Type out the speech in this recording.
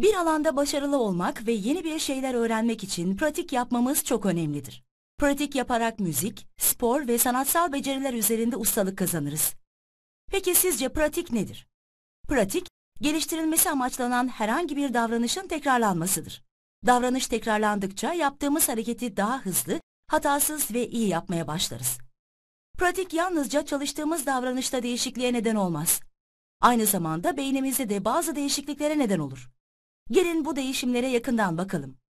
Bir alanda başarılı olmak ve yeni bir şeyler öğrenmek için pratik yapmamız çok önemlidir. Pratik yaparak müzik, spor ve sanatsal beceriler üzerinde ustalık kazanırız. Peki sizce pratik nedir? Pratik, geliştirilmesi amaçlanan herhangi bir davranışın tekrarlanmasıdır. Davranış tekrarlandıkça yaptığımız hareketi daha hızlı, hatasız ve iyi yapmaya başlarız. Pratik yalnızca çalıştığımız davranışta değişikliğe neden olmaz. Aynı zamanda beynimizde de bazı değişikliklere neden olur. Gelin bu değişimlere yakından bakalım.